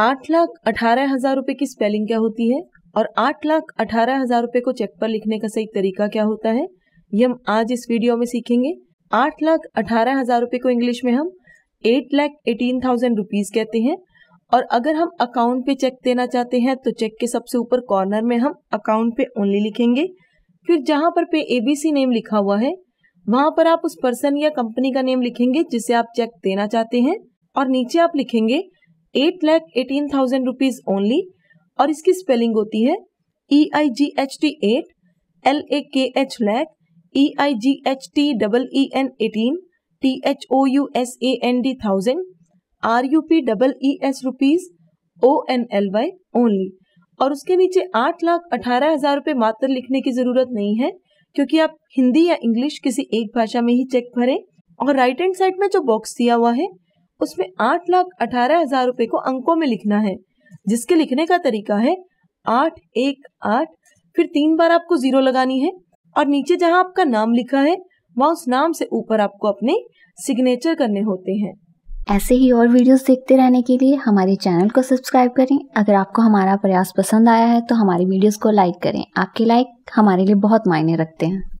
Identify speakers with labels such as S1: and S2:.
S1: आठ लाख अठारह हजार रूपए की स्पेलिंग क्या होती है और आठ लाख अठारह हजार रूपए को चेक पर लिखने का सही तरीका क्या होता है ये हम आज इस वीडियो में सीखेंगे आठ लाख अठारह हजार रूपए को इंग्लिश में हम eight lakh eighteen thousand rupees कहते हैं और अगर हम अकाउंट पे चेक देना चाहते हैं तो चेक के सबसे ऊपर कॉर्नर में हम अकाउंट पे ओनली लिखेंगे फिर जहां पर पे एबीसी नेम लिखा हुआ है वहां पर आप उस पर्सन या कंपनी का नेम लिखेंगे जिसे आप चेक देना चाहते हैं और नीचे आप लिखेंगे eight lakh eighteen thousand rupees only और इसकी स्पेलिंग होती है E I G H T eight L A K H lakh E I G H T double E N eighteen T H O U S A N D thousand R U P double E S rupees O N L Y only और उसके नीचे आठ लाख अठारह हजार रुपये मात्र लिखने की जरूरत नहीं है क्योंकि आप हिंदी या इंग्लिश किसी एक भाषा में ही चेक भरें और राइट हैंड साइड में जो बॉक्स दिया हुआ है उसमें आठ लाख अठारह हजार रुपए को अंकों में लिखना है जिसके लिखने का तरीका है आठ एक आठ फिर तीन बार आपको जीरो लगानी है और नीचे जहां आपका नाम लिखा है वहां उस नाम से ऊपर आपको अपने सिग्नेचर करने होते हैं
S2: ऐसे ही और वीडियोस देखते रहने के लिए हमारे चैनल को सब्सक्राइब करें अगर आपको हमारा प्रयास पसंद आया है तो हमारे वीडियोस को लाइक करें आपके लाइक हमारे लिए बहुत मायने रखते हैं